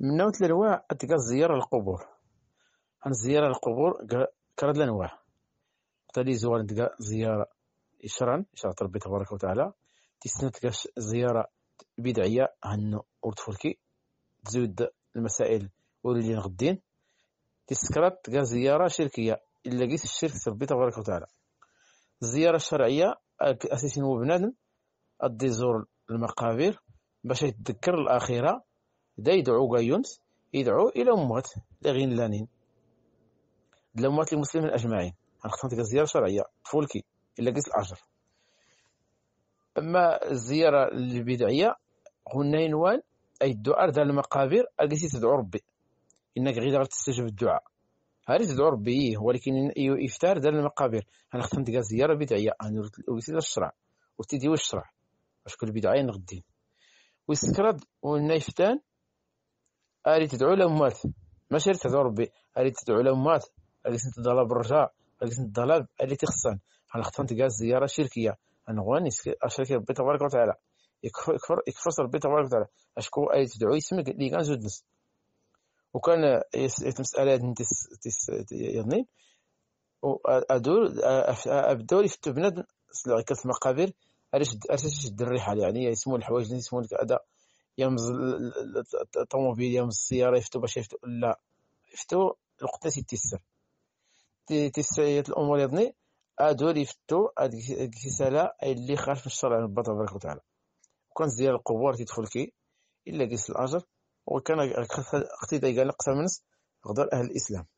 من ناحية الأنواع أتقى الزيارة للقبور عن الزيارة للقبور كرد الأنواع تالي زوال تلقى زيارة إشرا إشرا ربي تبارك وتعالى تسنى تلقى زيارة بدعية هنو ورتفلكي تزود المسائل واللي غدين تسكرات تلقى زيارة شركية إلا قيس الشرك ربي تبارك وتعالى الزيارة الشرعية أساسين هو بنادم أدي يزور المقابر باش يتذكر الآخرة دا يدعو قايونس يدعو الى اموات لانين الاموات المسلمين اجمعين غنختم ديك الزياره شرعيه فولكي الا قلت الاجر اما الزياره البدعيه قلنا ينوال اي الدعاء ذا المقابر التي تدعو ربي انك غير تستجب الدعاء هاري تدعو ربي ولكن يفتار ذا المقابر انا خدمت كاع زياره بدعيه انا وليت الشرع وتدي واش الشرع شكون البدعه غدي ويسكرد ونيفتان يفتان أريد تدعو لهم مات ماشي أريد تدعو ربي أريد تدعو لهم مات أريد تدعو بالرجاء أريد تدعو أريد تخصن أنا خطنت كاع الزيارة شركية أنا غواني أشرك ربي تبارك وتعالى يكفر يكفر يكفر ربي تبارك وتعالى أشكو أريد تدعو يسمك لي كان جودنس وكان يتمسألة هذه يظنين وأدور أبدور يفتو بنادم سلعي كثم مقابر أريد أريد الريحة يعني يسمون الحوايج يسمون هذا يمز الطوموبيل يمز السياره يفتو باش يفتو لا يفتو الوقت تيسر تيسعيات الامور يضني هادو اللي يفتو هاد الكساله اي اللي خالف الشرع ربي تبارك وتعالى كون ديال القبور تيدخل كي الا قيس الاجر وكان اختي قسم الناس غدر اهل الاسلام